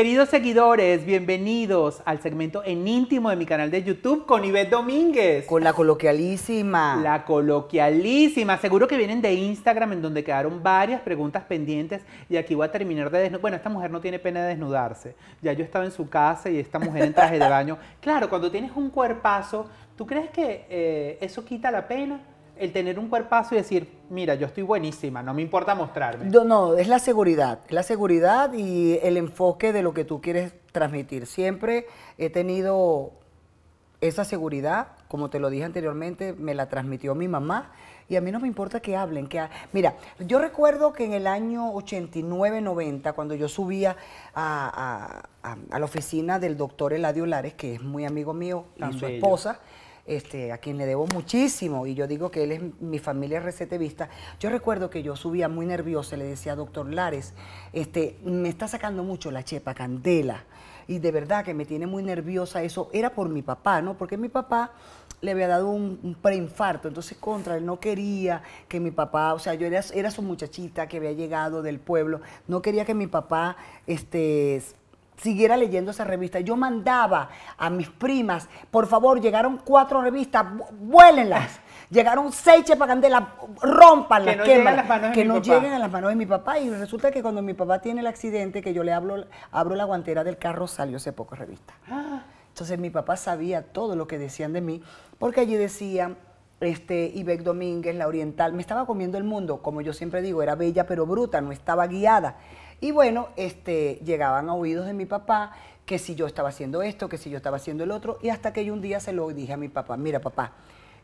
Queridos seguidores, bienvenidos al segmento en íntimo de mi canal de YouTube con Ivette Domínguez. Con la coloquialísima. La coloquialísima. Seguro que vienen de Instagram en donde quedaron varias preguntas pendientes y aquí voy a terminar de desnudar. Bueno, esta mujer no tiene pena de desnudarse. Ya yo estaba en su casa y esta mujer en traje de baño. Claro, cuando tienes un cuerpazo, ¿tú crees que eh, eso quita la pena? el tener un cuerpazo y decir, mira, yo estoy buenísima, no me importa mostrarme. no no, es la seguridad, es la seguridad y el enfoque de lo que tú quieres transmitir. Siempre he tenido esa seguridad, como te lo dije anteriormente, me la transmitió mi mamá y a mí no me importa que hablen. Que Mira, yo recuerdo que en el año 89-90, cuando yo subía a, la oficina del doctor Eladio Lares, que es muy amigo mío, y su esposa, este, a quien le debo muchísimo, y yo digo que él es mi familia recetevista, yo recuerdo que yo subía muy nerviosa, le decía, doctor Lares, este, me está sacando mucho la chepa candela, y de verdad que me tiene muy nerviosa eso, era por mi papá, ¿no? Porque mi papá le había dado un, preinfarto, entonces contra él no quería que mi papá, o sea, yo era, era su muchachita que había llegado del pueblo, no quería que mi papá este, siguiera leyendo esa revista. Yo mandaba a mis primas, por favor, llegaron cuatro revistas, vuélenlas. Llegaron seis chepacandelas, rompanlas, que no, que no lleguen a las manos de mi papá. Y resulta que cuando mi papá tiene el accidente, que yo le abro la guantera del carro, salió hace poco revista. Entonces mi papá sabía todo lo que decían de mí, porque allí decían, este, Domínguez, la oriental, me estaba comiendo el mundo, como yo siempre digo, era bella pero bruta, no estaba guiada. Y bueno, este, llegaban a oídos de mi papá que si yo estaba haciendo esto, que si yo estaba haciendo el otro, y hasta que yo un día se lo dije a mi papá, mira papá,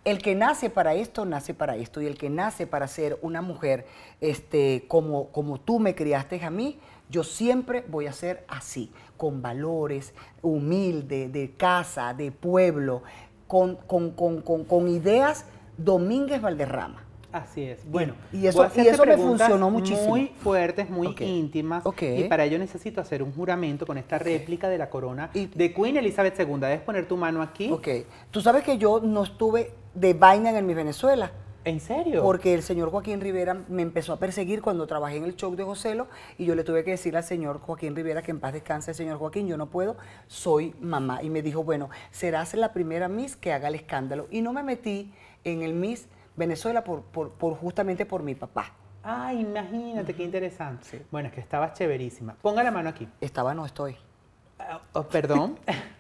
el que nace para esto, nace para esto, y el que nace para ser una mujer este, como, como tú me criaste a mí, yo siempre voy a ser así, con valores, humilde, de casa, de pueblo, con, con, con ideas Domínguez Valderrama. Así es. Bueno, y eso, y me funcionó muchísimo. Muy fuertes, muy íntimas. Y para ello necesito hacer un juramento con esta réplica de la corona de Queen Elizabeth II. Debes poner tu mano aquí. Ok. Tú sabes que yo no estuve de vaina en mi Venezuela. ¿En serio? Porque el señor Joaquín Rivera me empezó a perseguir cuando trabajé en el show de Joselo y yo le tuve que decir al señor Joaquín Rivera que en paz descanse, el señor Joaquín, yo no puedo, soy mamá. Y me dijo, bueno, serás la primera Miss que haga el escándalo. Y no me metí en el Miss Venezuela por, justamente por mi papá. Ah, imagínate, qué interesante. Bueno, es que estaba chéverísima. Ponga la mano aquí. Estaba, no estoy. Ah, oh, perdón.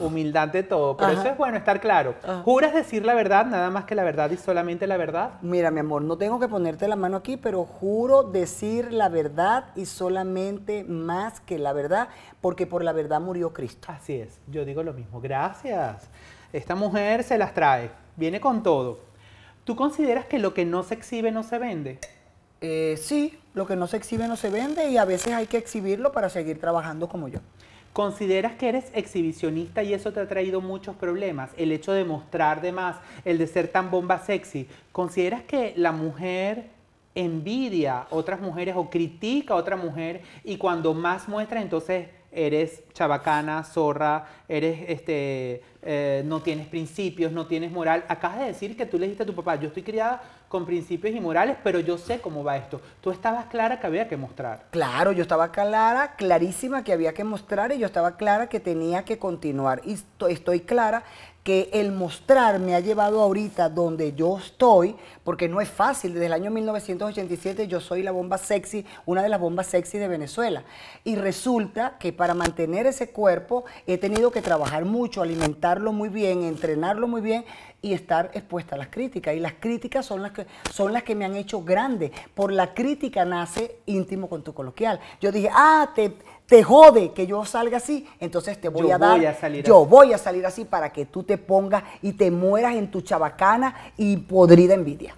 Humildad de todo, pero eso es bueno estar claro. Ah. ¿Juras decir la verdad, nada más que la verdad y solamente la verdad? Mira, mi amor, no tengo que ponerte la mano aquí, pero juro decir la verdad y solamente más que la verdad, porque por la verdad murió Cristo. Así es, yo digo lo mismo. Gracias. Esta mujer se las trae, viene con todo. ¿Tú consideras que lo que no se exhibe no se vende? Eh, sí, lo que no se exhibe no se vende y a veces hay que exhibirlo para seguir trabajando como yo. ¿Consideras que eres exhibicionista y eso te ha traído muchos problemas? El hecho de mostrar de más, el de ser tan bomba sexy. ¿Consideras que la mujer envidia a otras mujeres o critica a otra mujer y cuando más muestra entonces eres chabacana, zorra, eres este, eh, no tienes principios, no tienes moral. Acabas de decir que tú le dijiste a tu papá, yo estoy criada con principios y morales, pero yo sé cómo va esto. Tú estabas clara que había que mostrar. Claro, yo estaba clara, clarísima que había que mostrar y yo estaba clara que tenía que continuar. Y estoy clara que el mostrar me ha llevado ahorita donde yo estoy, porque no es fácil. Desde el año 1987 yo soy la bomba sexy, una de las bombas sexy de Venezuela. Y resulta que para mantener ese cuerpo he tenido que trabajar mucho, alimentarlo muy bien, entrenarlo muy bien y estar expuesta a las críticas. Y las críticas son las que, son las que me han hecho grande. Por la crítica nace íntimo con tu coloquial. Yo dije, ah, te, te jode que yo salga así, entonces te voy a dar. a salir yo voy a salir así para que tú te pongas y te mueras en tu chabacana y podrida envidia.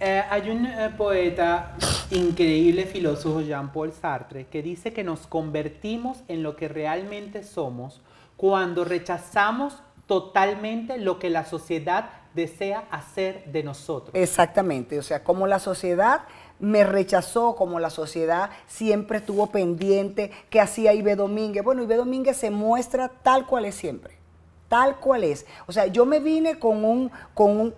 Eh, hay un eh, poeta increíble, filósofo Jean-Paul Sartre, que dice que nos convertimos en lo que realmente somos cuando rechazamos totalmente lo que la sociedad desea hacer de nosotros. Exactamente, o sea, como la sociedad me rechazó, como la sociedad siempre estuvo pendiente, que hacía Ibe Domínguez. Bueno, Ibe Domínguez se muestra tal cual es siempre tal cual es. O sea, yo me vine con un, con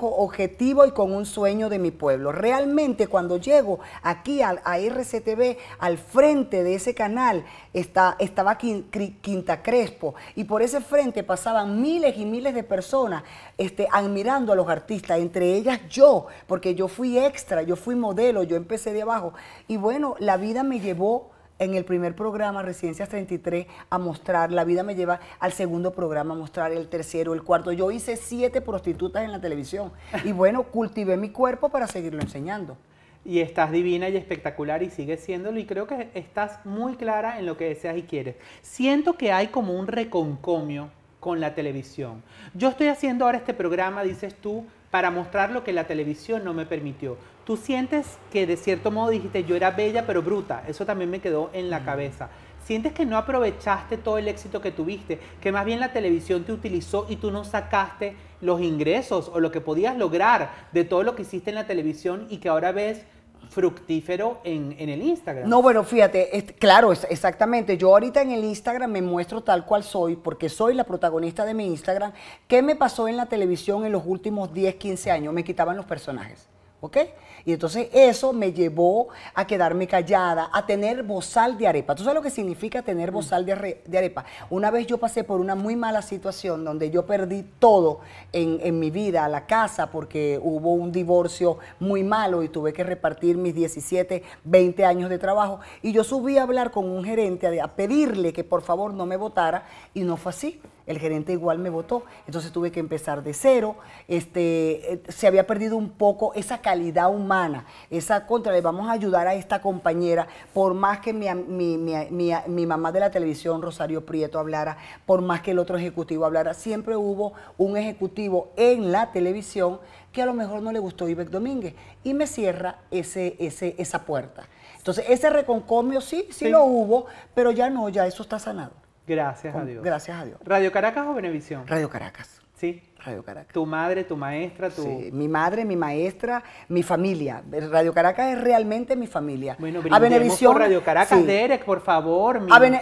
objetivo y con un sueño de mi pueblo. Realmente cuando llego aquí a, RCTV, al frente de ese canal, está, estaba Quinta Crespo y por ese frente pasaban miles y miles de personas este, admirando a los artistas, entre ellas yo, porque yo fui extra, yo fui modelo, yo empecé de abajo. Y bueno, la vida me llevó en el primer programa, Residencias 33, a mostrar, la vida me lleva al segundo programa a mostrar, el tercero, el cuarto. Yo hice siete prostitutas en la televisión y bueno, cultivé mi cuerpo para seguirlo enseñando. Y estás divina y espectacular y sigues siéndolo y creo que estás muy clara en lo que deseas y quieres. Siento que hay como un reconcomio con la televisión. Yo estoy haciendo ahora este programa, dices tú, para mostrar lo que la televisión no me permitió. Tú sientes que de cierto modo dijiste, yo era bella pero bruta, eso también me quedó en la cabeza. Sientes que no aprovechaste todo el éxito que tuviste, que más bien la televisión te utilizó y tú no sacaste los ingresos o lo que podías lograr de todo lo que hiciste en la televisión y que ahora ves fructífero en, el Instagram. No, bueno, fíjate, claro, exactamente. Yo ahorita en el Instagram me muestro tal cual soy, porque soy la protagonista de mi Instagram. ¿Qué me pasó en la televisión en los últimos 10, 15 años? Me quitaban los personajes. ¿Ok? Y entonces eso me llevó a quedarme callada, a tener bozal de arepa. ¿Tú sabes lo que significa tener mm. bozal de, arepa? Una vez yo pasé por una muy mala situación donde yo perdí todo en, mi vida, la casa, porque hubo un divorcio muy malo y tuve que repartir mis 17, 20 años de trabajo. Y yo subí a hablar con un gerente, a pedirle que por favor no me votara y no fue así. El gerente igual me votó. Entonces tuve que empezar de cero. Este, eh, se había perdido un poco esa calidad humana, esa contra, le vamos a ayudar a esta compañera, por más que mi, mi, mi, mi, mamá de la televisión, Rosario Prieto, hablara, por más que el otro ejecutivo hablara, siempre hubo un ejecutivo en la televisión que a lo mejor no le gustó Ibex Domínguez y me cierra ese, ese, esa puerta. Entonces, ese reconcomio sí, sí, lo hubo, pero ya no, ya eso está sanado. Gracias a Dios. Gracias a Dios. Radio Caracas o Venevisión. Radio Caracas. Sí. Radio Caracas. Tu madre, tu maestra, tu... Sí, mi madre, mi maestra, mi familia. Radio Caracas es realmente mi familia. Bueno, a Benevisión, por Radio Caracas, Derek, por favor, mi, a, Bene,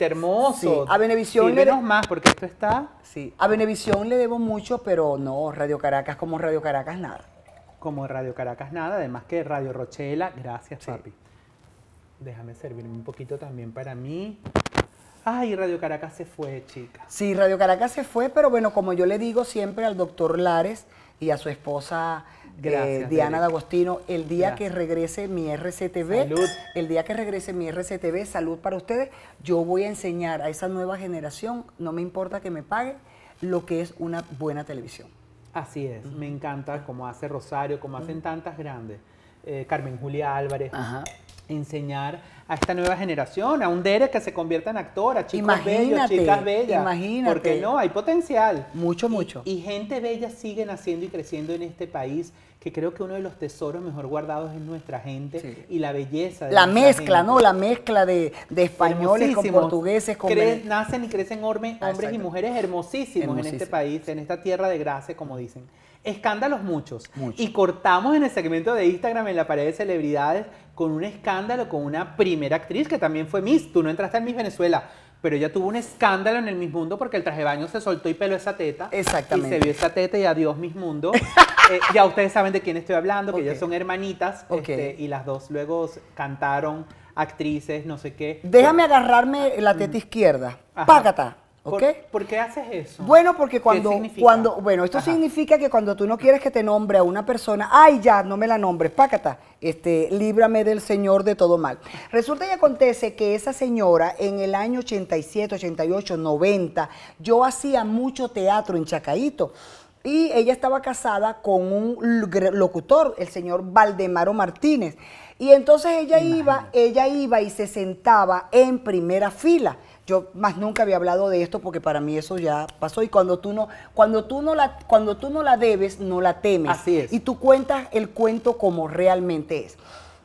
hermoso. Sí. A Benevisión le... más, porque esto está... Sí. A Benevisión le debo mucho, pero no, Radio Caracas como Radio Caracas, nada. Como Radio Caracas, nada. Además que Radio Rochela, gracias, papi. Déjame servirme un poquito también para mí. Ay, Radio Caracas se fue, chica. Sí, Radio Caracas se fue, pero bueno, como yo le digo siempre al doctor Lares y a su esposa eh, Diana D'Agostino, el día que regrese mi RCTV, el día que regrese mi RCTV, salud para ustedes, yo voy a enseñar a esa nueva generación, no me importa que me pague lo que es una buena televisión. Así es, me encanta como hace Rosario, como hacen tantas grandes, eh, Carmen Julia Álvarez, enseñar a esta nueva generación, a un Derek que se convierta en actor, a chicos bellos, chicas bellas. Imagínate. Porque no, hay potencial. Mucho, mucho. Y, y gente bella sigue naciendo y creciendo en este país que creo que uno de los tesoros mejor guardados es nuestra gente y la belleza. De la mezcla, ¿no? La mezcla de, españoles con portugueses. Con nacen y crecen hombres y mujeres hermosísimos en este país, en esta tierra de gracia, como dicen. Escándalos muchos. Y cortamos en el segmento de Instagram, en la pared de celebridades, con un escándalo con una primera actriz que también fue Miss. Tú no entraste en Miss Venezuela, pero ella tuvo un escándalo en el Miss Mundo porque el traje de baño se soltó y peló esa teta. Exactamente. Y se vio esa teta y adiós Miss Mundo. Eh, ya ustedes saben de quién estoy hablando, que ellas son hermanitas este, y las dos luego cantaron actrices, no sé qué. Déjame eh, agarrarme la teta mm. izquierda. Ajá. ¿Por, qué haces eso? Bueno, porque cuando, cuando bueno, esto significa que cuando tú no quieres que te nombre a una persona, ay ya, no me la nombres, pácata, este, líbrame del Señor de todo mal. Resulta y acontece que esa señora en el año 87, 88, 90, yo hacía mucho teatro en Chacaito. Y ella estaba casada con un locutor, el señor Valdemaro Martínez. Y entonces ella iba, ella iba y se sentaba en primera fila. Yo más nunca había hablado de esto porque para mí eso ya pasó y cuando tú no cuando tú no la cuando tú no la debes no la temes. Así es. Y tú cuentas el cuento como realmente es.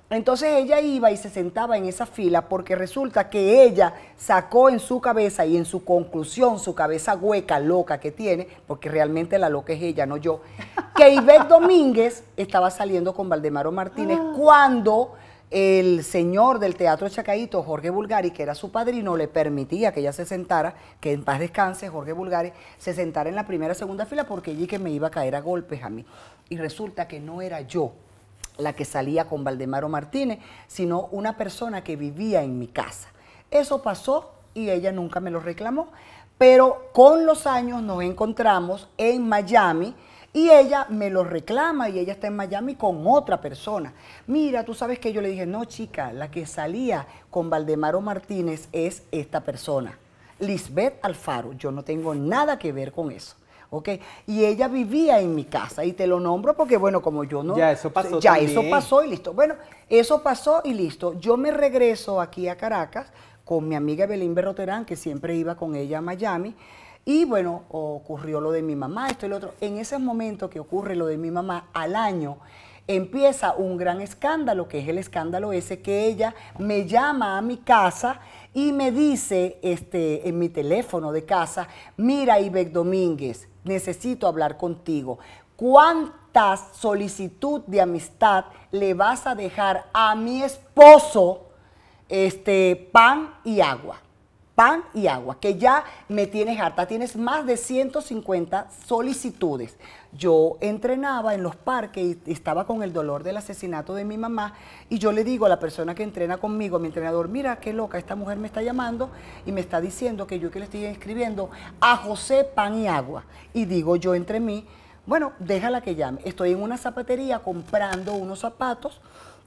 Entonces ella iba y se sentaba en esa fila porque resulta que ella sacó en su cabeza y en su conclusión, su cabeza hueca, loca que tiene, porque realmente la loca es ella, no yo, que Ivette Domínguez estaba saliendo con Valdemaro Martínez ah. cuando el señor del Teatro Chacaito, Jorge Bulgari, que era su padrino, le permitía que ella se sentara, que en paz descanse, Jorge Bulgari, se sentara en la primera o segunda fila porque allí que me iba a caer a golpes a mí. Y resulta que no era yo la que salía con Valdemaro Martínez, sino una persona que vivía en mi casa. Eso pasó y ella nunca me lo reclamó, pero con los años nos encontramos en Miami, y ella me lo reclama y ella está en Miami con otra persona. Mira, tú sabes que yo le dije, no chica, la que salía con Valdemaro Martínez es esta persona, Lisbeth Alfaro. Yo no tengo nada que ver con eso. ¿ok? Y ella vivía en mi casa y te lo nombro porque, bueno, como yo no... Ya eso pasó. Ya eso pasó y listo. Bueno, eso pasó y listo. Yo me regreso aquí a Caracas con mi amiga Belén Berroterán, que siempre iba con ella a Miami. Y bueno, ocurrió lo de mi mamá, esto y lo otro. En ese momento que ocurre lo de mi mamá, al año, empieza un gran escándalo, que es el escándalo ese que ella me llama a mi casa y me dice este, en mi teléfono de casa, mira Ibek Domínguez, necesito hablar contigo. ¿Cuántas solicitud de amistad le vas a dejar a mi esposo este, pan y agua? pan y agua, que ya me tienes harta. Tienes más de 150 solicitudes. Yo entrenaba en los parques y estaba con el dolor del asesinato de mi mamá y yo le digo a la persona que entrena conmigo, mi entrenador, mira qué loca, esta mujer me está llamando y me está diciendo que yo que le estoy escribiendo a José Pan y Agua. Y digo yo entre mí, bueno, déjala que llame. Estoy en una zapatería comprando unos zapatos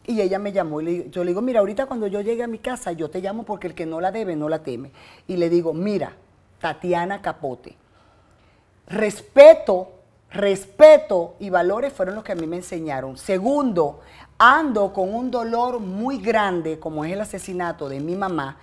y ella me llamó y yo le digo, mira, ahorita cuando yo llegue a mi casa, yo te llamo porque el que no la debe no la teme. Y le digo, mira, Tatiana Capote, respeto, respeto y valores fueron los que a mí me enseñaron. Segundo, ando con un dolor muy grande como es el asesinato de mi mamá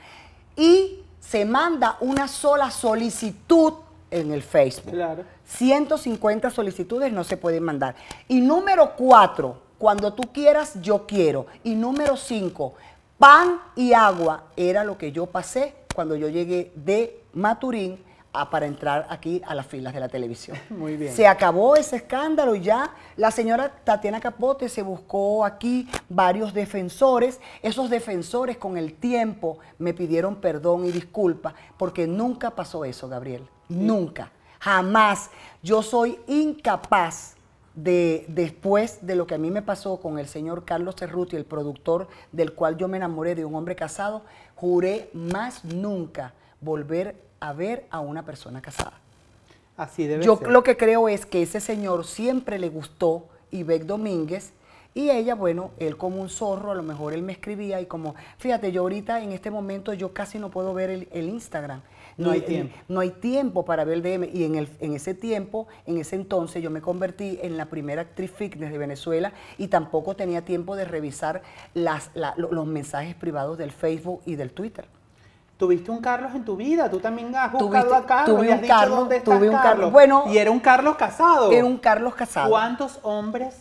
y se manda una sola solicitud en el Facebook. Claro. 150 solicitudes no se pueden mandar. Y número cuatro, cuando tú quieras, yo quiero. Y número cinco, pan y agua era lo que yo pasé cuando yo llegué de Maturín para entrar aquí a las filas de la televisión. Muy bien. Se acabó ese escándalo y ya. La señora Tatiana Capote se buscó aquí varios defensores. Esos defensores con el tiempo me pidieron perdón y disculpa porque nunca pasó eso, Gabriel. Nunca. Jamás. Yo soy incapaz de, después de lo que a mí me pasó con el señor Carlos Cerruti, el productor del cual yo me enamoré de un hombre casado, juré más nunca volver a ver a una persona casada. Así debe Yo lo que creo es que ese señor siempre le gustó Ibeck Domínguez y ella, bueno, él como un zorro, a lo mejor él me escribía y como, fíjate, yo ahorita en este momento yo casi no puedo ver el Instagram. No hay tiempo. No hay tiempo para ver el DM. Y en, el, en ese tiempo, en ese entonces, yo me convertí en la primera actriz fitness de Venezuela y tampoco tenía tiempo de revisar las, los mensajes privados del Facebook y del Twitter. Tuviste un Carlos en tu vida, tú también has buscado a Carlos. un Bueno, y era un Carlos casado. Era un Carlos casado. ¿Cuántos hombres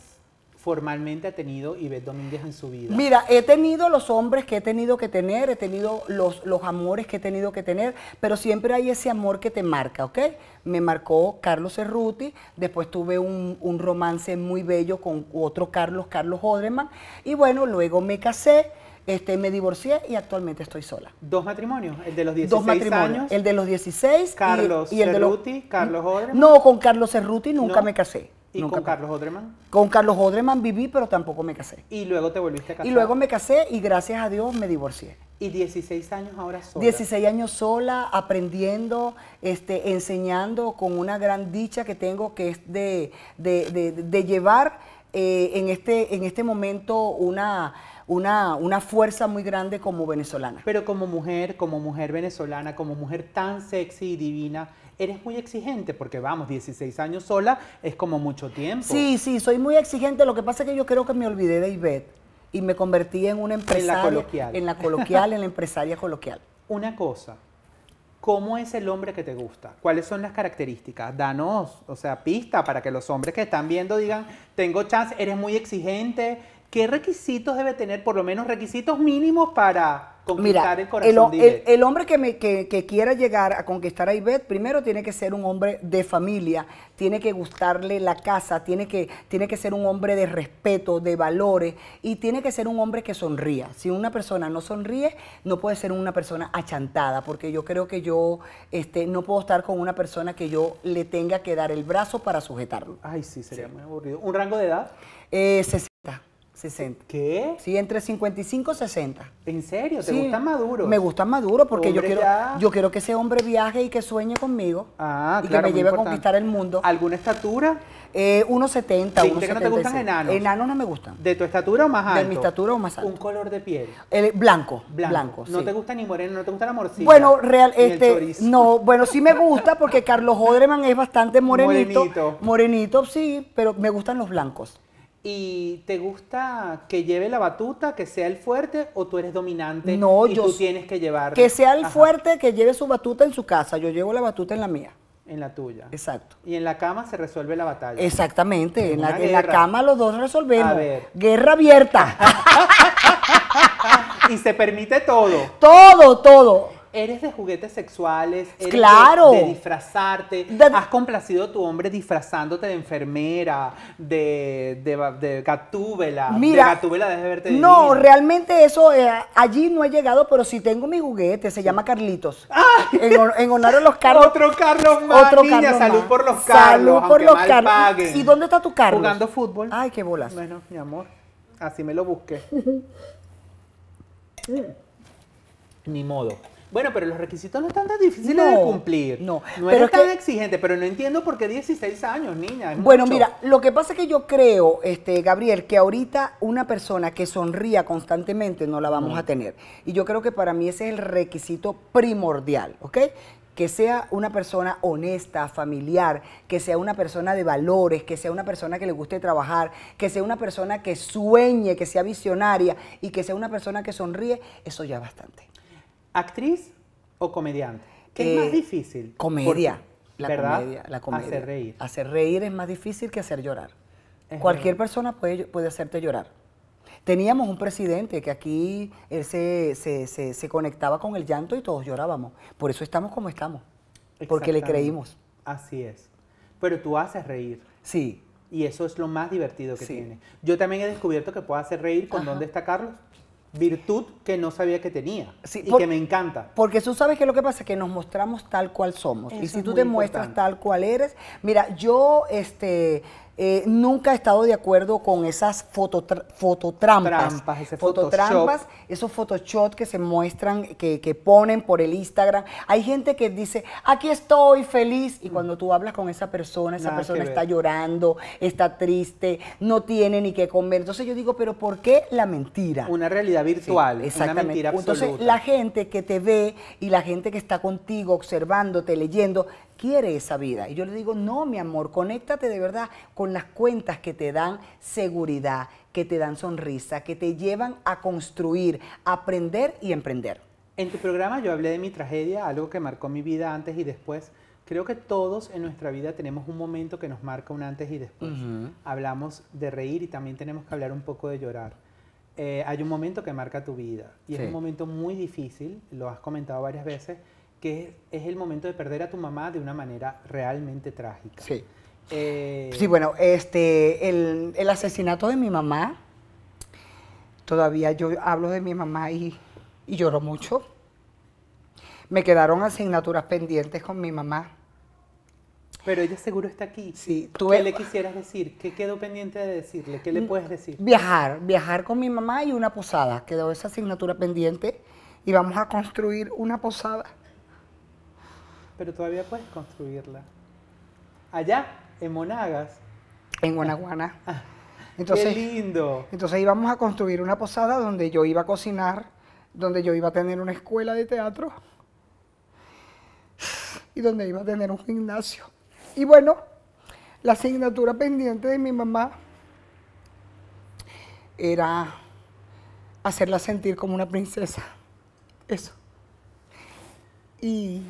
formalmente ha tenido Ivette Domínguez en su vida? Mira, he tenido los hombres que he tenido que tener, he tenido los, los amores que he tenido que tener, pero siempre hay ese amor que te marca, ¿ok? Me marcó Carlos Cerruti, después tuve un, romance muy bello con otro Carlos, Carlos Odreman, y bueno, luego me casé. Este, me divorcié y actualmente estoy sola. ¿Dos matrimonios? ¿El de los 16 Dos matrimonios, El de los 16. Carlos y, el Cerruti, de Carlos ¿Mm? Odreman. No, con Carlos Cerruti nunca me casé. ¿Y con Carlos Odreman? Con Carlos Odreman viví, pero tampoco me casé. ¿Y luego te volviste a casar? Y luego me casé y gracias a Dios me divorcié. ¿Y 16 años ahora sola? 16 años sola, aprendiendo, este, enseñando con una gran dicha que tengo que es de, de, de, llevar eh, en, este, en este momento una... Una, una, fuerza muy grande como venezolana. Pero como mujer, como mujer venezolana, como mujer tan sexy y divina, eres muy exigente, porque vamos, 16 años sola es como mucho tiempo. Sí, sí, soy muy exigente. Lo que pasa es que yo creo que me olvidé de Ivette y me convertí en una empresaria. En la coloquial. En la coloquial, en la empresaria coloquial. Una cosa, ¿cómo es el hombre que te gusta? ¿Cuáles son las características? Danos, o sea, pista para que los hombres que están viendo digan, tengo chance, eres muy exigente, ¿qué requisitos debe tener, por lo menos requisitos mínimos para conquistar el corazón el, El, hombre que, quiera llegar a conquistar a Ivette, primero tiene que ser un hombre de familia, tiene que gustarle la casa, tiene que, tiene que ser un hombre de respeto, de valores y tiene que ser un hombre que sonría. Si una persona no sonríe, no puede ser una persona achantada, porque yo creo que yo este, no puedo estar con una persona que yo le tenga que dar el brazo para sujetarlo. Ay, sí, sería muy aburrido. ¿Un rango de edad? Eh, 60. ¿Qué? Sí, entre 55 y 60. ¿En serio? ¿Te gustan gusta Maduro? Me gustan Maduro porque yo quiero, yo quiero que ese hombre viaje y que sueñe conmigo. Ah, y que me lleve a conquistar el mundo. ¿Alguna estatura? Eh, 1,70. Uno no te gustan enanos? Enanos no me gustan. ¿De tu estatura o más alto? De mi estatura o más alto. ¿Un color de piel? El, blanco. Blanco. no te gusta ni moreno, no te gusta la morcilla. Bueno, real, este, no, bueno, sí me gusta porque Carlos Odreman es bastante Morenito. Morenito, sí, pero me gustan los blancos. ¿Y te gusta que lleve la batuta, que sea el fuerte o tú eres dominante no, y yo tú tienes que llevar? Que sea el fuerte que lleve su batuta en su casa, yo llevo la batuta en la mía. En la tuya. Exacto. Y en la cama se resuelve la batalla. Exactamente, en la, en la, cama los dos resolvemos. A ver. Guerra abierta. y se permite todo. Todo, todo eres de juguetes sexuales, claro. de, disfrazarte. has complacido a tu hombre disfrazándote de enfermera, de, de, de gatúbela. Mira, de gatúbela verte No, realmente eso eh, allí no he llegado, pero si tengo mi juguete, se llama Carlitos. Ah. En, honor a los Carlos. Otro Carlos más, otro salud por los Carlos. Salud por los Carlos. ¿Y dónde está tu Carlos? Jugando fútbol. Ay, qué bolas. Bueno, mi amor, así me lo busqué. Ni modo. Bueno, pero los requisitos no están tan difíciles de cumplir. No, no pero es tan exigente, pero no entiendo por qué 16 años, niña. bueno, mira, lo que pasa es que yo creo, este, Gabriel, que ahorita una persona que sonría constantemente no la vamos mm. a tener. Y yo creo que para mí ese es el requisito primordial, ¿ok? que sea una persona honesta, familiar, que sea una persona de valores, que sea una persona que le guste trabajar, que sea una persona que sueñe, que sea visionaria y que sea una persona que sonríe, eso ya es bastante. ¿Actriz o comediante? ¿Qué es eh, más difícil? Comedia. La ¿verdad? comedia, la comedia. Hacer reír. Hacer reír es más difícil que hacer llorar. Cualquier persona puede, puede hacerte llorar. Teníamos un presidente que aquí él se, conectaba con el llanto y todos llorábamos. Por eso estamos como estamos. Porque le creímos. Así es. Pero tú haces reír. Sí. Y eso es lo más divertido que tiene. Yo también he descubierto que puedo hacer reír con dónde está Carlos virtud que no sabía que tenía y que me encanta. Porque tú sabes que lo que pasa es que nos mostramos tal cual somos. y si tú te muestras tal cual eres, mira, yo este eh, nunca he estado de acuerdo con esas fototra fototrampas. Trampas, fototrampas, esos Photoshop que se muestran, que, ponen por el Instagram. Hay gente que dice, aquí estoy feliz, y mm. cuando tú hablas con esa persona, esa persona está llorando, está triste, no tiene ni qué comer. Entonces yo digo, pero ¿por qué la mentira? Una realidad virtual, exactamente. una mentira absoluta. Entonces la gente que te ve y la gente que está contigo, observándote, leyendo, quiere esa vida. Y yo le digo, no, mi amor, conéctate de verdad con las cuentas que te dan seguridad, que te dan sonrisa, que te llevan a construir, aprender y emprender. En tu programa yo hablé de mi tragedia, algo que marcó mi vida antes y después. Creo que todos en nuestra vida tenemos un momento que nos marca un antes y después. Hablamos de reír y también tenemos que hablar un poco de llorar. Eh, hay un momento que marca tu vida y es un momento muy difícil, lo has comentado varias veces, que es, el momento de perder a tu mamá de una manera realmente trágica. Sí. Eh, sí, bueno, este, el, asesinato de mi mamá, todavía yo hablo de mi mamá y, lloro mucho. Me quedaron asignaturas pendientes con mi mamá. Pero ella seguro está aquí. Sí, tú ¿Qué le quisieras decir? ¿Qué quedó pendiente de decirle? ¿Qué le puedes decir? Viajar, viajar con mi mamá y una posada. Quedó esa asignatura pendiente y vamos a construir una posada pero todavía puedes construirla. Allá, en Monagas. En Guanaguana. Ah, ah, entonces, ¡Qué lindo! Entonces íbamos a construir una posada donde yo iba a cocinar, donde yo iba a tener una escuela de teatro y donde iba a tener un gimnasio. Y bueno, la asignatura pendiente de mi mamá era hacerla sentir como una princesa. Eso. Y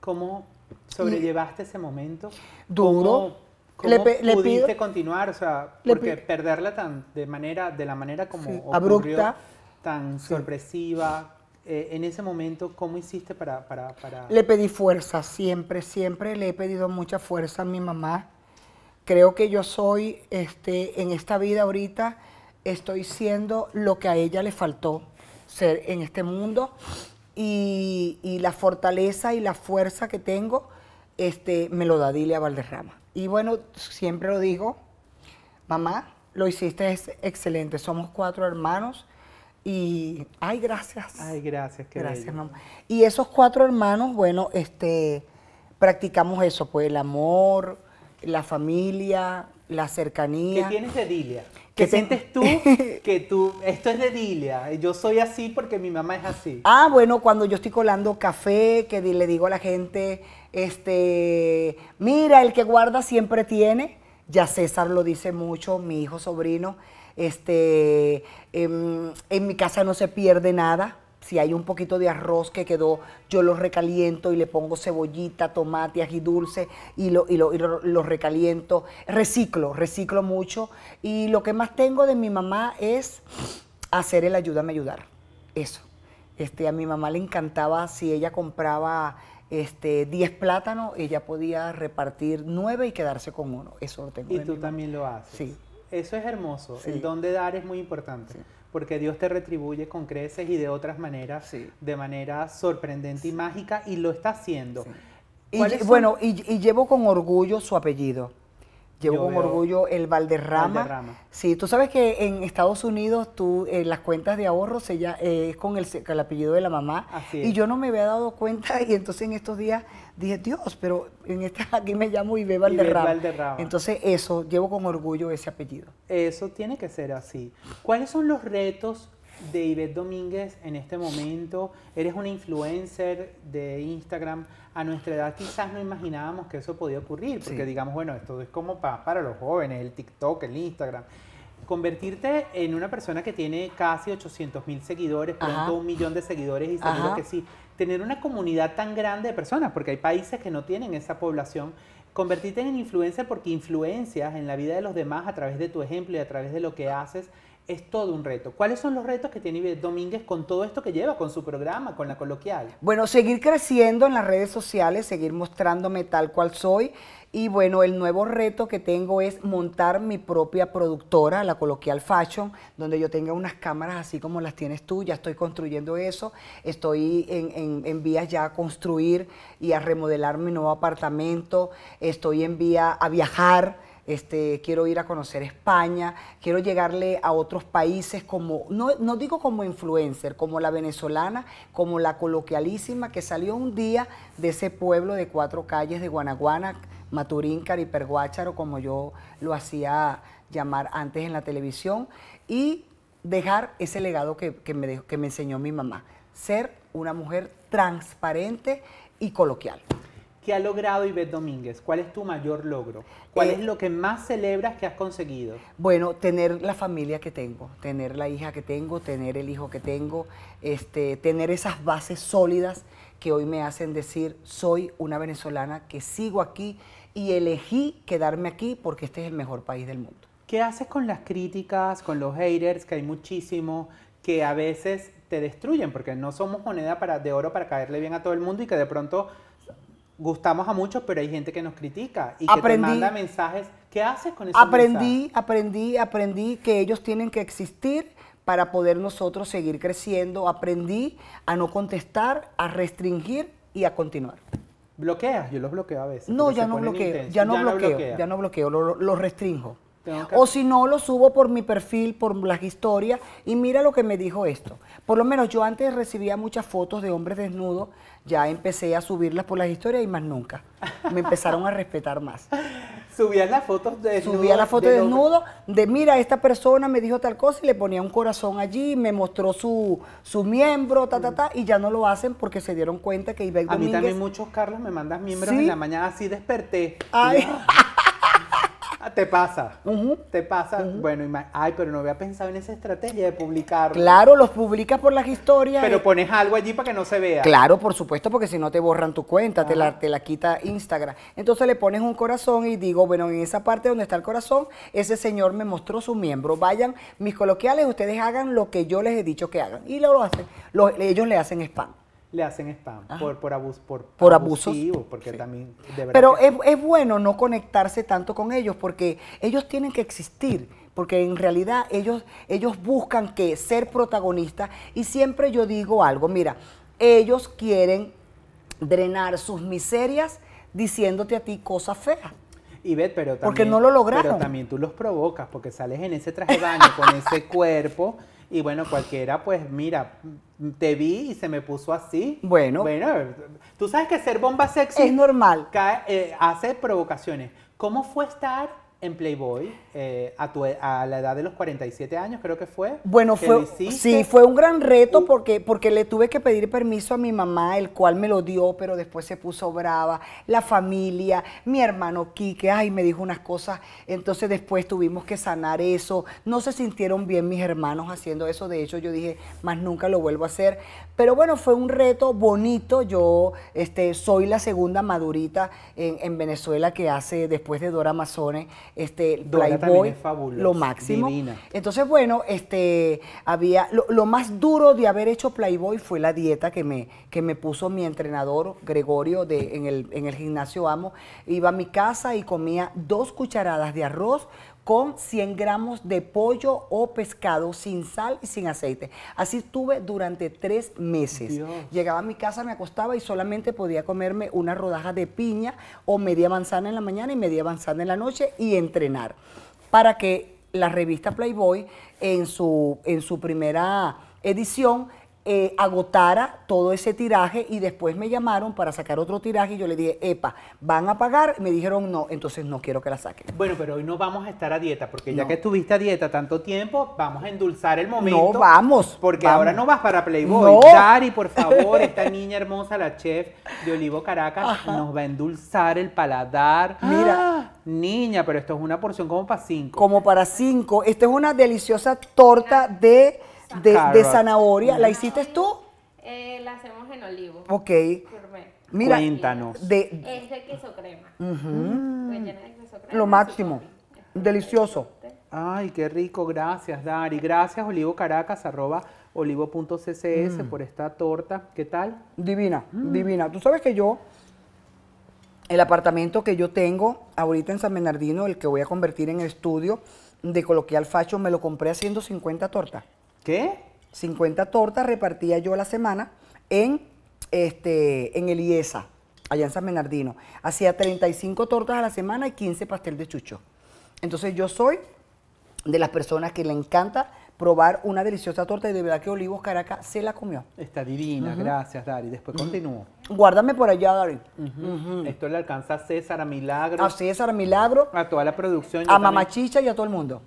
¿Cómo sobrellevaste ese momento? Duro. ¿Cómo le, pudiste continuar? O sea, porque perderla tan de manera, de la manera como abrupta, tan sorpresiva. Eh, en ese momento, ¿cómo hiciste para, para, para, Le pedí fuerza, siempre, siempre le he pedido mucha fuerza a mi mamá. Creo que yo soy, este, en esta vida ahorita, estoy siendo lo que a ella le faltó ser en este mundo y, la fortaleza y la fuerza que tengo, este, me lo da Dilia Valderrama. Y bueno, siempre lo digo, mamá, lo hiciste es excelente, somos cuatro hermanos y, ay, gracias. Ay, gracias, qué Gracias, mamá. Y esos cuatro hermanos, bueno, este, practicamos eso, pues el amor, la familia, la cercanía. ¿Qué tienes de Dilia? ¿Qué sientes tú que tú, esto es de Dilia? Yo soy así porque mi mamá es así. Ah, bueno, cuando yo estoy colando café, que le digo a la gente, este, mira, el que guarda siempre tiene. Ya César lo dice mucho, mi hijo sobrino. Este, em, en mi casa no se pierde nada si hay un poquito de arroz que quedó, yo lo recaliento y le pongo cebollita, tomate, ají dulce y lo, y lo, recaliento. Reciclo, reciclo mucho. Y lo que más tengo de mi mamá es hacer el ayúdame a ayudar. Eso. Este, a mi mamá le encantaba si ella compraba este, 10 plátanos, ella podía repartir 9 y quedarse con uno. Eso lo tengo. Y tú también lo haces. Sí. Eso es hermoso. El don de dar es muy importante. Sí porque Dios te retribuye con creces y de otras maneras, de manera sorprendente y mágica, y lo está haciendo. Y, bueno, y, llevo con orgullo su apellido. Llevo con orgullo el Valderrama. Sí, tú sabes que en Estados Unidos tú eh, las cuentas de ahorro se eh, es con el, apellido de la mamá. Y yo no me había dado cuenta y entonces en estos días dije, Dios, pero en esta aquí me llamo Ibe Valderrama. Entonces eso, llevo con orgullo ese apellido. Eso tiene que ser así. ¿Cuáles son los retos de Ivette Domínguez en este momento? Eres una influencer de Instagram. A nuestra edad quizás no imaginábamos que eso podía ocurrir, porque digamos, bueno, esto es como para, los jóvenes, el TikTok, el Instagram. Convertirte en una persona que tiene casi 800 mil seguidores, pronto un millón de seguidores y seguro que sí, tener una comunidad tan grande de personas, porque hay países que no tienen esa población, convertirte en influencer porque influencias en la vida de los demás a través de tu ejemplo y a través de lo que haces es todo un reto. ¿Cuáles son los retos que tiene Domínguez con todo esto que lleva, con su programa, con la coloquial? Bueno, seguir creciendo en las redes sociales, seguir mostrándome tal cual soy, y bueno, el nuevo reto que tengo es montar mi propia productora, la Coloquial Fashion, donde yo tenga unas cámaras así como las tienes tú. Ya estoy construyendo eso. Estoy en, vías ya a construir y a remodelar mi nuevo apartamento. Estoy en vía a viajar este, quiero ir a conocer España, quiero llegarle a otros países como, no, digo como influencer, como la venezolana, como la coloquialísima que salió un día de ese pueblo de cuatro calles de Guanaguana, Maturín, Cariperguácharo, como yo lo hacía llamar antes en la televisión, y dejar ese legado que, que me enseñó mi mamá, ser una mujer transparente y coloquial. ¿Qué ha logrado Ivette Domínguez? ¿Cuál es tu mayor logro? ¿Cuál eh, es lo que más celebras que has conseguido? Bueno, tener la familia que tengo, tener la hija que tengo, tener el hijo que tengo, este, tener esas bases sólidas que hoy me hacen decir, soy una venezolana que sigo aquí y elegí quedarme aquí porque este es el mejor país del mundo. ¿Qué haces con las críticas, con los haters, que hay muchísimos, que a veces te destruyen, porque no somos moneda para, de oro para caerle bien a todo el mundo y que de pronto gustamos a muchos, pero hay gente que nos critica y que nos manda mensajes. ¿Qué haces con esos aprendí, mensajes? Aprendí, aprendí que ellos tienen que existir para poder nosotros seguir creciendo. Aprendí a no contestar, a restringir y a continuar. ¿Bloqueas? Yo los bloqueo a veces. No, ya no bloqueo, ya no, bloqueo, ya no bloqueo, los lo restringo. O si no, lo subo por mi perfil, por las historias, y mira lo que me dijo esto. Por lo menos yo antes recibía muchas fotos de hombres desnudos, ya empecé a subirlas por las historias y más nunca. Me empezaron a respetar más. Subían las fotos de Subía la foto de desnudo de, mira, esta persona me dijo tal cosa y le ponía un corazón allí, me mostró su, su miembro, ta, ta, ta, y ya no lo hacen porque se dieron cuenta que iba A mí también muchos, Carlos, me mandan miembros en la mañana, así desperté. Ay. Te pasa. Te pasa. Bueno, ay, pero no había pensado en esa estrategia de publicar. Claro, los publicas por las historias. Pero pones algo allí para que no se vea. Claro, por supuesto, porque si no te borran tu cuenta, te, la, quita Instagram. Entonces le pones un corazón y digo, bueno, en esa parte donde está el corazón, ese señor me mostró su miembro. Vayan, mis coloquiales, ustedes hagan lo que yo les he dicho que hagan. Y lo hacen. ellos le hacen spam le hacen spam ah. por, por, abus, por, por abusos. Porque también Pero es, bueno no conectarse tanto con ellos porque ellos tienen que existir. Porque en realidad ellos, ellos buscan que ser protagonistas. Y siempre yo digo algo, mira, ellos quieren drenar sus miserias diciéndote a ti cosas feas. Y ve, pero porque no lo lograron. Pero también tú los provocas porque sales en ese traje de baño con ese cuerpo y bueno, cualquiera, pues mira, te vi y se me puso así. Bueno. Bueno, tú sabes que ser bomba sexy. Es normal. Eh, hace provocaciones. ¿Cómo fue estar en Playboy eh, e, a, la edad de los 47 años, creo que fue. Bueno, fue, sí, fue un gran reto uh. porque, porque le tuve que pedir permiso a mi mamá, el cual me lo dio, pero después se puso brava. La familia, mi hermano Quique, ay, me dijo unas cosas. Entonces después tuvimos que sanar eso. No se sintieron bien mis hermanos haciendo eso. De hecho, yo dije, más nunca lo vuelvo a hacer. Pero bueno, fue un reto bonito. Yo este, soy la segunda madurita en, Venezuela que hace después de Dora Mazone este, Playboy, lo máximo. Entonces, bueno, este, había, lo, lo, más duro de haber hecho Playboy fue la dieta que me, que me puso mi entrenador, Gregorio, de, en, el, en el gimnasio Amo. Iba a mi casa y comía dos cucharadas de arroz, con 100 gramos de pollo o pescado sin sal y sin aceite. Así estuve durante tres meses. Llegaba a mi casa, me acostaba y solamente podía comerme una rodaja de piña o media manzana en la mañana y media manzana en la noche y entrenar. Para que la revista Playboy en su, en su primera edición eh, agotara todo ese tiraje y después me llamaron para sacar otro tiraje y yo le dije, epa, ¿van a pagar? Me dijeron no, entonces no quiero que la saquen. Bueno, pero hoy no vamos a estar a dieta, porque ya que estuviste a dieta tanto tiempo, vamos a endulzar el momento. No, vamos. Porque ahora no vas para Playboy. No. Dari, por favor, esta niña hermosa, la chef de Olivo Caracas, nos va a endulzar el paladar. Ah. Mira. niña, pero esto es una porción como para cinco. Como para cinco. Esta es una deliciosa torta de de, zanahoria. ¿La hiciste tú? Eh, la hacemos en olivo. Ok. Mira, Cuéntanos. es de queso crema. Lo máximo. Delicioso. Ay, qué rico. Gracias, Dari. Gracias, Olivo Caracas, arroba olivo.ccs mm. por esta torta. ¿Qué tal? Divina, mm. divina. Tú sabes que yo, el apartamento que yo tengo ahorita en San Bernardino, el que voy a convertir en estudio de Coloquial Facho, me lo compré a 150 tortas. ¿Qué? 50 tortas repartía yo a la semana en, este, en el IESA, allá en San Bernardino. Hacía 35 tortas a la semana y 15 pastel de chucho. Entonces yo soy de las personas que le encanta probar una deliciosa torta y de verdad que Olivos Caracas se la comió. Está divina, gracias Dari. Después continúo. Guárdame por allá, Dari. Esto le alcanza a César, a Milagro. A César, Milagro. A toda la producción. A Mamachicha y a todo el mundo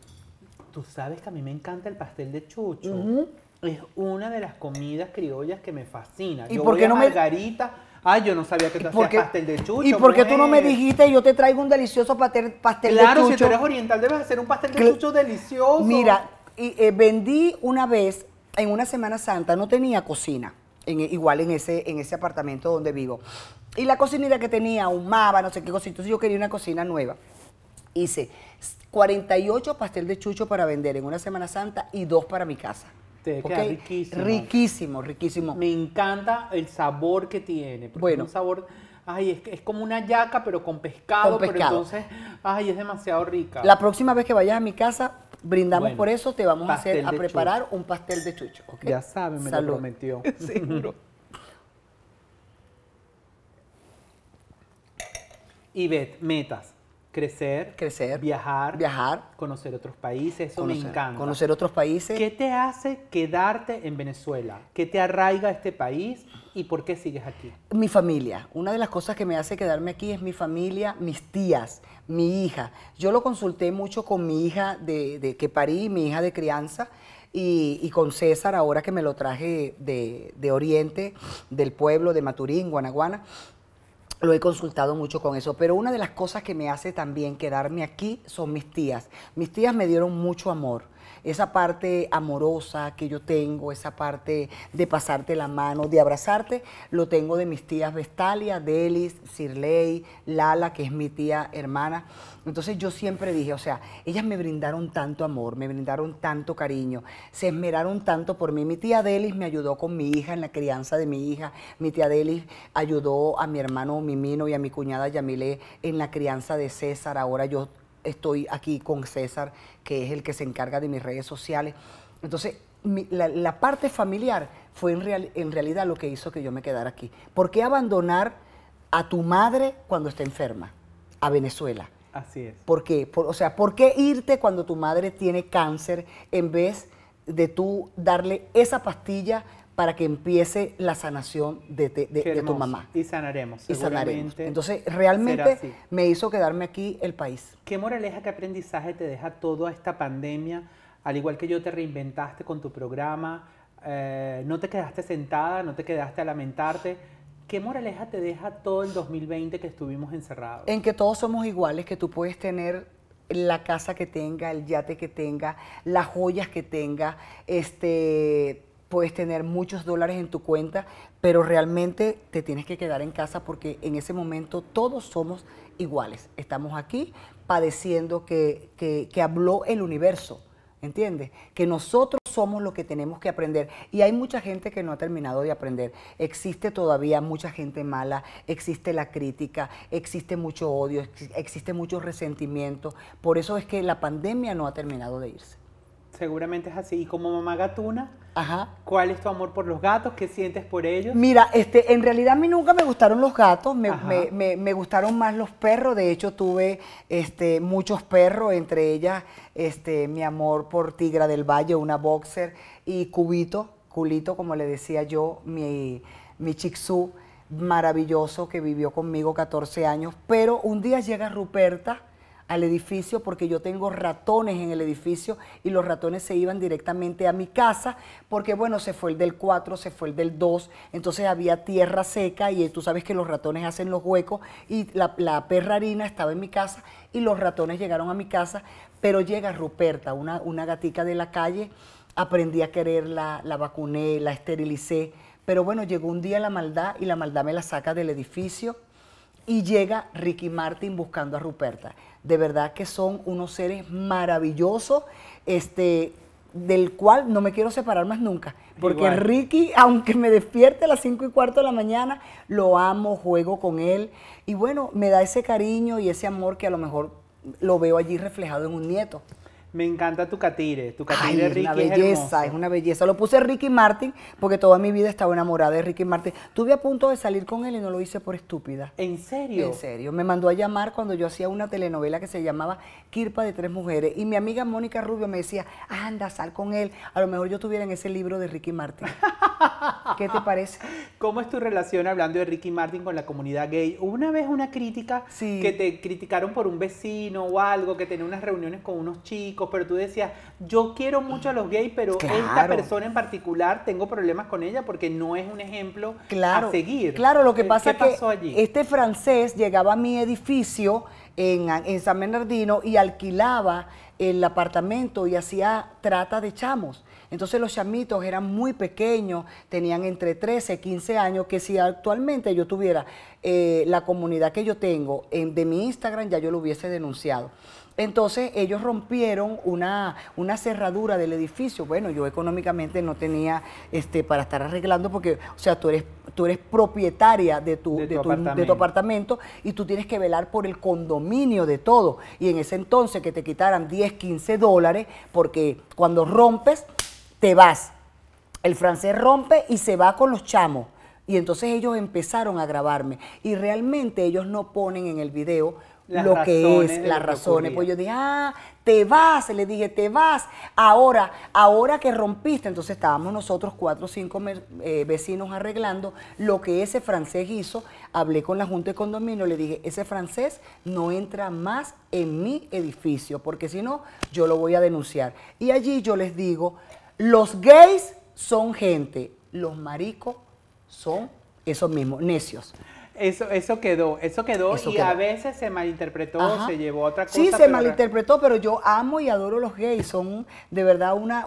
tú sabes que a mí me encanta el pastel de chucho. Es una de las comidas criollas que me fascina. ¿Y por qué no Margarita, me... Ay, yo no sabía que tú hacías pastel de chucho. ¿Y por qué tú no me pues. dijiste yo te traigo un delicioso pastel, de chucho? Claro, si tú eres oriental debes hacer un pastel de chucho delicioso. Mira, y, eh, vendí una vez en una Semana Santa, no tenía cocina. En, igual en ese, en ese apartamento donde vivo. Y la cocinera que tenía ahumaba, no sé qué cosita. Entonces yo quería una cocina nueva hice 48 pastel de chucho para vender en una Semana Santa y dos para mi casa. Te queda riquísimo. Riquísimo, riquísimo. Me encanta el sabor que tiene. Bueno. un sabor, ay, es, como una yaca, pero con pescado, con pero entonces, ay, es demasiado rica. La próxima vez que vayas a mi casa, brindamos por eso, te vamos a hacer a preparar un pastel de chucho. Ya saben, me lo prometió. Seguro. Y Bet, metas. Crecer. Viajar. Conocer otros países. Eso me encanta. Conocer otros países. ¿Qué te hace quedarte en Venezuela? ¿Qué te arraiga este país? ¿Y por qué sigues aquí? Mi familia. Una de las cosas que me hace quedarme aquí es mi familia, mis tías, mi hija. Yo lo consulté mucho con mi hija de, que parí, mi hija de crianza. Y, con César, ahora que me lo traje de, de Oriente, del pueblo de Maturín, Guanaguana, lo he consultado mucho con eso, pero una de las cosas que me hace también quedarme aquí son mis tías. Mis tías me dieron mucho amor esa parte amorosa que yo tengo, esa parte de pasarte la mano, de abrazarte, lo tengo de mis tías Vestalia, Delis, Sirley, Lala, que es mi tía hermana. Entonces yo siempre dije, o sea, ellas me brindaron tanto amor, me brindaron tanto cariño, se esmeraron tanto por mí. Mi tía Delis me ayudó con mi hija en la crianza de mi hija, mi tía Delis ayudó a mi hermano Mimino y a mi cuñada Yamile en la crianza de César. Ahora yo estoy aquí con César, que es el que se encarga de mis redes sociales. Entonces, la, parte familiar fue en, en realidad lo que hizo que yo me quedara aquí. ¿Por qué abandonar a tu madre cuando está enferma? A Venezuela. Así es. ¿Por qué? o sea, ¿por qué irte cuando tu madre tiene cáncer en vez de tú darle esa pastilla para que empiece la sanación de, tu mamá. Y sanaremos. Y sanaremos. Entonces, realmente me hizo quedarme aquí el país. ¿Qué moraleja, qué aprendizaje te deja toda esta pandemia? Al igual que yo te reinventaste con tu programa, eh, no te quedaste sentada, no te quedaste a lamentarte. ¿Qué moraleja te deja todo el 2020 que estuvimos encerrados? En que todos somos iguales, que tú puedes tener la casa que tenga, el yate que tenga, las joyas que tenga, este puedes tener muchos dólares en tu cuenta, pero realmente te tienes que quedar en casa porque en ese momento todos somos iguales. Estamos aquí padeciendo que, habló el universo. ¿Entiendes? Que nosotros somos lo que tenemos que aprender. Y hay mucha gente que no ha terminado de aprender. Existe todavía mucha gente mala, existe la crítica, existe mucho odio, existe mucho resentimiento. Por eso es que la pandemia no ha terminado de irse seguramente es así. Y como mamá gatuna, ¿cuál es tu amor por los gatos? ¿Qué sientes por ellos? Mira, este, en realidad a mí nunca me gustaron los gatos, me, gustaron más los perros. De hecho, tuve este, muchos perros, entre ellas este, mi amor por Tigra del Valle, una boxer, y Cubito, Culito, como le decía yo, mi, mi chixú maravilloso que vivió conmigo 14 años. Pero un día llega Ruperta al edificio porque yo tengo ratones en el edificio y los ratones se iban directamente a mi casa porque bueno, se fue el del 4, se fue el del 2, entonces había tierra seca y eh, tú sabes que los ratones hacen los huecos y la, perrarina estaba en mi casa y los ratones llegaron a mi casa, pero llega Ruperta, una, una gatica de la calle, aprendí a quererla, la vacuné, la esterilicé, pero bueno, llegó un día la maldad y la maldad me la saca del edificio y llega Ricky Martin buscando a Ruperta de verdad que son unos seres maravillosos, este, del cual no me quiero separar más nunca. Porque Ricky, aunque me despierte a las 5 y cuarto de la mañana, lo amo, juego con él. Y bueno, me da ese cariño y ese amor que a lo mejor lo veo allí reflejado en un nieto. Me encanta tu catire, tu catire Ricky. Es una belleza, es, una belleza. Lo puse Ricky Martin porque toda mi vida estaba enamorada de Ricky Martin. Tuve a punto de salir con él y no lo hice por estúpida. ¿En serio? En serio. Me mandó a llamar cuando yo hacía una telenovela que se llamaba Kirpa de Tres Mujeres. Y mi amiga Mónica Rubio me decía, anda, sal con él. A lo mejor yo tuviera en ese libro de Ricky Martin. ¿Qué te parece? ¿Cómo es tu relación hablando de Ricky Martin con la comunidad gay? una vez una crítica que te criticaron por un vecino o algo, que tenía unas reuniones con unos chicos pero tú decías, yo quiero mucho a los gays, pero esta persona en particular tengo problemas con ella porque no es un ejemplo a seguir. Claro, lo que pasa es que este francés llegaba a mi edificio en, en San Bernardino y alquilaba el apartamento y hacía trata de chamos. Entonces los chamitos eran muy pequeños, tenían entre 13 y 15 años, que si actualmente yo tuviera eh, la comunidad que yo tengo de mi Instagram, ya yo lo hubiese denunciado. Entonces ellos rompieron una, una, cerradura del edificio. Bueno, yo económicamente no tenía este, para estar arreglando porque, o sea, tú eres, tú eres propietaria de tu, de, tu de tu, apartamento y tú tienes que velar por el condominio de todo. Y en ese entonces que te quitaran 10, 15 dólares, porque cuando rompes te vas. El francés rompe y se va con los chamos. Y entonces ellos empezaron a grabarme. Y realmente ellos no ponen en el video lo que es, las razones. Pues yo dije, ah, te vas, le dije, te vas. Ahora, ahora que rompiste, entonces estábamos nosotros cuatro o cinco eh, vecinos arreglando lo que ese francés hizo. Hablé con la Junta de Condominio, le dije, ese francés no entra más en mi edificio, porque si no, yo lo voy a denunciar. Y allí yo les digo los gays son gente, los maricos son esos mismos, necios. Eso, eso quedó, eso quedó y a veces se malinterpretó, se llevó a otra cosa. Sí, se malinterpretó, pero yo amo y adoro los gays, son de verdad una,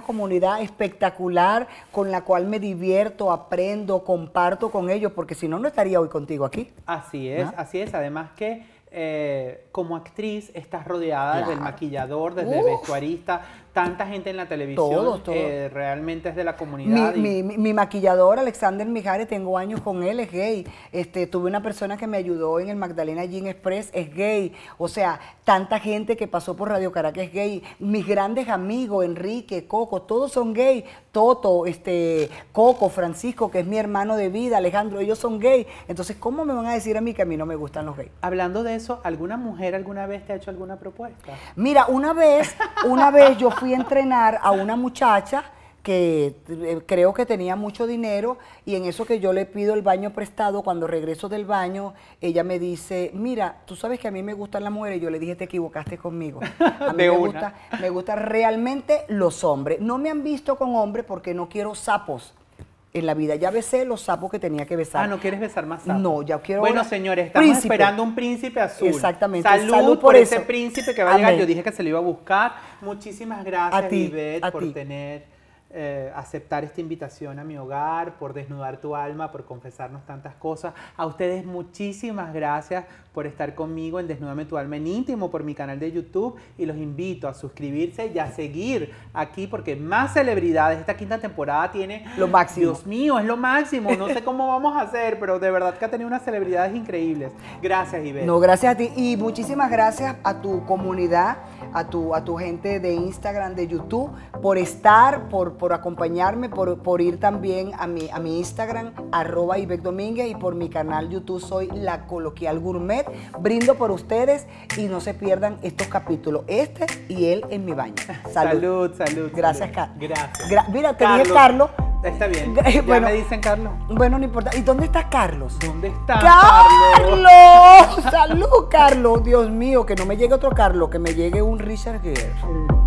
comunidad espectacular con la cual me divierto, aprendo, comparto con ellos, porque si no, no estaría hoy contigo aquí. Así es, así es, además que eh, como actriz estás rodeada del maquillador, desde el vestuarista, tanta gente en la televisión. Eh, realmente es de la comunidad. Mi, maquillador, Alexander Mijares, tengo años con él, es gay. Este, tuve una persona que me ayudó en el Magdalena Jean Express, es gay. O sea, tanta gente que pasó por Radio Caracas es gay. Mis grandes amigos, Enrique, Coco, todos son gay. Toto, este, Coco, Francisco, que es mi hermano de vida, Alejandro, ellos son gay. Entonces, ¿cómo me van a decir a mí que a mí no me gustan los gays? Hablando de eso, ¿alguna mujer alguna vez te ha hecho alguna propuesta? Mira, una vez, una vez yo fui fui a entrenar a una muchacha que eh, creo que tenía mucho dinero y en eso que yo le pido el baño prestado, cuando regreso del baño, ella me dice, mira, tú sabes que a mí me gustan las mujeres, yo le dije, te equivocaste conmigo. A mí me, Gusta, me gustan realmente los hombres. No me han visto con hombres porque no quiero sapos en la vida. Ya besé los sapos que tenía que besar. Ah, ¿no quieres besar más sapos? No, ya quiero... Bueno, señores, estamos esperando un príncipe azul. Exactamente. Salud, por, ese príncipe que va a llegar. Yo dije que se lo iba a buscar. Muchísimas gracias, a por tener... Eh, aceptar esta invitación a mi hogar, por desnudar tu alma, por confesarnos tantas cosas. A ustedes muchísimas gracias por estar conmigo en Desnúdame tu alma íntimo por mi canal de YouTube y los invito a suscribirse y a seguir aquí porque más celebridades. Esta quinta temporada tiene... Lo máximo. Dios mío, es lo máximo. No sé cómo vamos a hacer, pero de verdad que ha tenido unas celebridades increíbles. Gracias, Ivette. No, gracias a ti y muchísimas gracias a tu comunidad, a tu, a tu gente de Instagram, de YouTube, por estar, por, por acompañarme, por, ir también a mi, a mi Instagram, arroba Ivette Domínguez y por mi canal YouTube soy La Coloquial Gourmet Brindo por ustedes y no se pierdan estos capítulos, este y él en mi baño. Salud, salud. Gracias, Carlos. Gracias. Mira, te Carlos. dije Carlos. Está bien. bueno, me dicen Carlos. Bueno, no importa. ¿Y dónde está Carlos? ¿Dónde está Carlos? ¡Carlos! ¡Salud, Carlos! Dios mío, que no me llegue otro Carlos, que me llegue un Richard Gere.